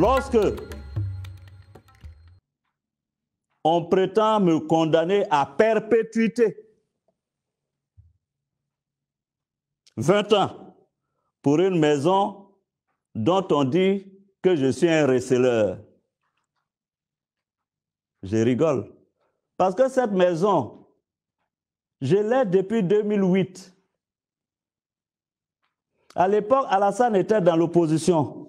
Lorsque on prétend me condamner à perpétuité, 20 ans, pour une maison dont on dit que je suis un receleur. Je rigole. Parce que cette maison, je l'ai depuis 2008. À l'époque, Alassane était dans l'opposition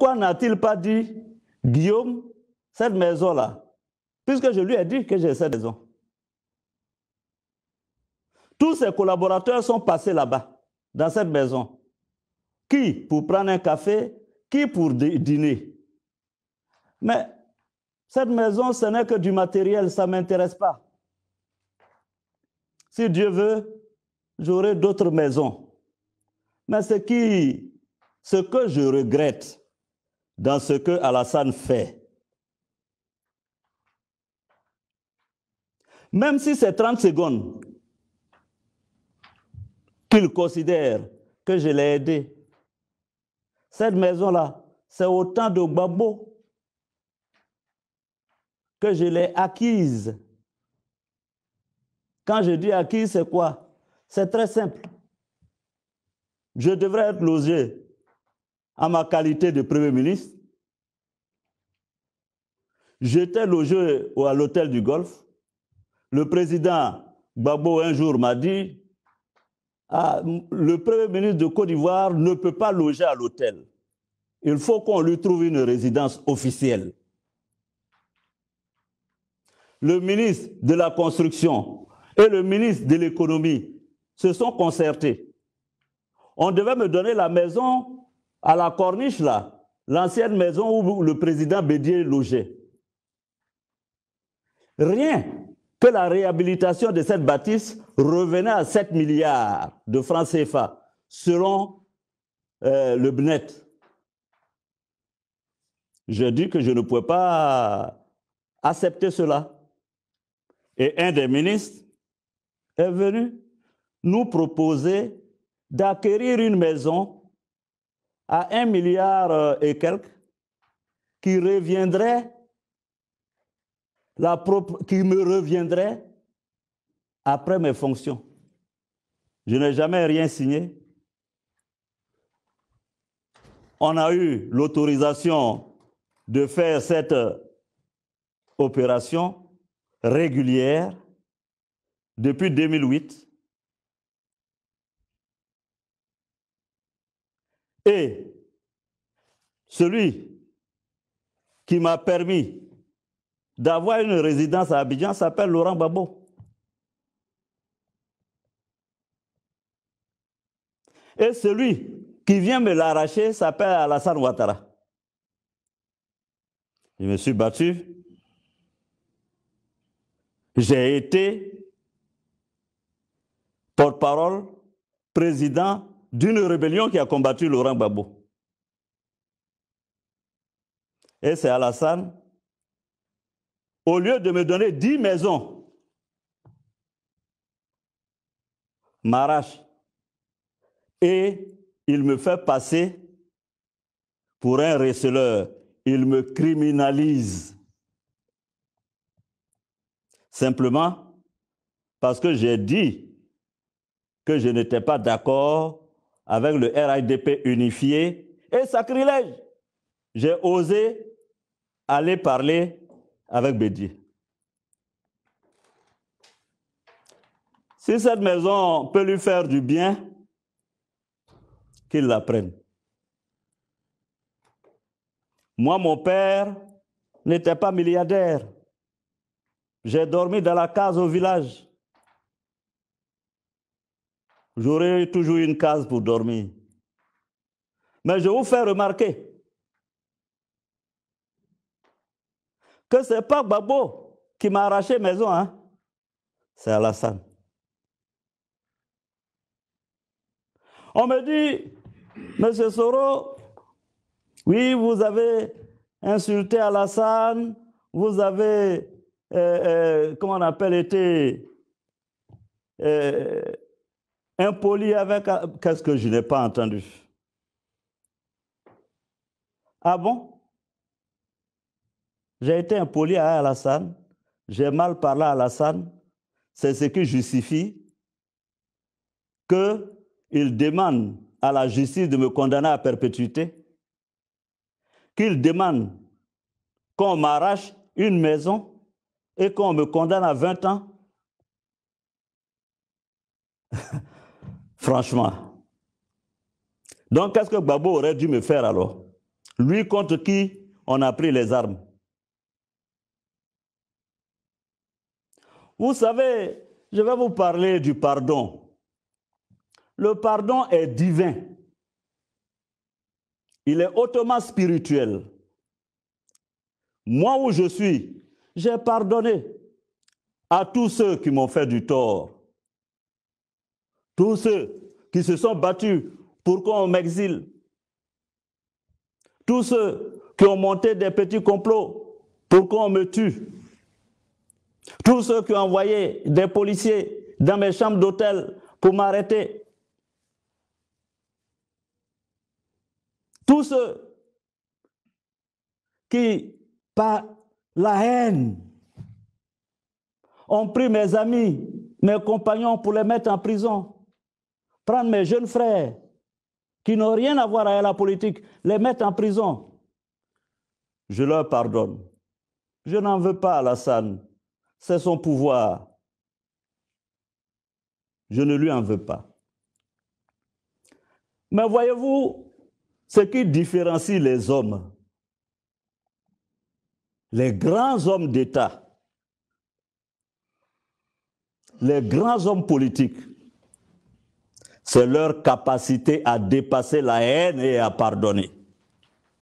pourquoi n'a-t-il pas dit, Guillaume, cette maison-là, puisque je lui ai dit que j'ai cette maison Tous ses collaborateurs sont passés là-bas, dans cette maison. Qui pour prendre un café, qui pour dîner Mais cette maison, ce n'est que du matériel, ça ne m'intéresse pas. Si Dieu veut, j'aurai d'autres maisons. Mais ce, qui, ce que je regrette, dans ce que Alassane fait. Même si c'est 30 secondes qu'il considère que je l'ai aidé, cette maison-là, c'est autant de bambous que je l'ai acquise. Quand je dis acquise, c'est quoi C'est très simple. Je devrais être logé à ma qualité de Premier ministre, j'étais logé à l'hôtel du Golfe. Le président Babo, un jour m'a dit ah, le Premier ministre de Côte d'Ivoire ne peut pas loger à l'hôtel. Il faut qu'on lui trouve une résidence officielle. Le ministre de la Construction et le ministre de l'Économie se sont concertés. On devait me donner la maison à la corniche, là, l'ancienne maison où le président Bédier logeait. Rien que la réhabilitation de cette bâtisse revenait à 7 milliards de francs CFA, selon euh, le BNET. Je dis que je ne pouvais pas accepter cela. Et un des ministres est venu nous proposer d'acquérir une maison à un milliard euh, et quelques qui reviendrait la qui me reviendrait après mes fonctions. Je n'ai jamais rien signé. On a eu l'autorisation de faire cette euh, opération régulière depuis 2008 Et celui qui m'a permis d'avoir une résidence à Abidjan s'appelle Laurent Babo. Et celui qui vient me l'arracher s'appelle Alassane Ouattara. Je me suis battu. J'ai été porte-parole, président d'une rébellion qui a combattu Laurent Gbagbo. Et c'est Alassane, au lieu de me donner dix maisons, m'arrache et il me fait passer pour un receleur. Il me criminalise. Simplement parce que j'ai dit que je n'étais pas d'accord avec le RIDP unifié. Et sacrilège, j'ai osé aller parler avec Bédier. Si cette maison peut lui faire du bien, qu'il la prenne. Moi, mon père n'était pas milliardaire. J'ai dormi dans la case au village j'aurai toujours une case pour dormir. Mais je vous fais remarquer que ce n'est pas Babo qui m'a arraché maison, hein? c'est Alassane. On me dit, Monsieur Soro, oui, vous avez insulté Alassane, vous avez, euh, euh, comment on appelle, été euh, impoli avec... Qu'est-ce que je n'ai pas entendu Ah bon J'ai été impoli à Alassane, j'ai mal parlé à Alassane. C'est ce qui justifie qu'il demande à la justice de me condamner à perpétuité, qu'il demande qu'on m'arrache une maison et qu'on me condamne à 20 ans. Franchement. Donc, qu'est-ce que Babo aurait dû me faire alors Lui contre qui on a pris les armes Vous savez, je vais vous parler du pardon. Le pardon est divin. Il est hautement spirituel. Moi où je suis, j'ai pardonné à tous ceux qui m'ont fait du tort tous ceux qui se sont battus pour qu'on m'exile, tous ceux qui ont monté des petits complots pour qu'on me tue, tous ceux qui ont envoyé des policiers dans mes chambres d'hôtel pour m'arrêter, tous ceux qui, par la haine, ont pris mes amis, mes compagnons pour les mettre en prison prendre mes jeunes frères qui n'ont rien à voir avec la politique, les mettre en prison. Je leur pardonne. Je n'en veux pas, à Alassane. C'est son pouvoir. Je ne lui en veux pas. Mais voyez-vous, ce qui différencie les hommes, les grands hommes d'État, les grands hommes politiques, c'est leur capacité à dépasser la haine et à pardonner.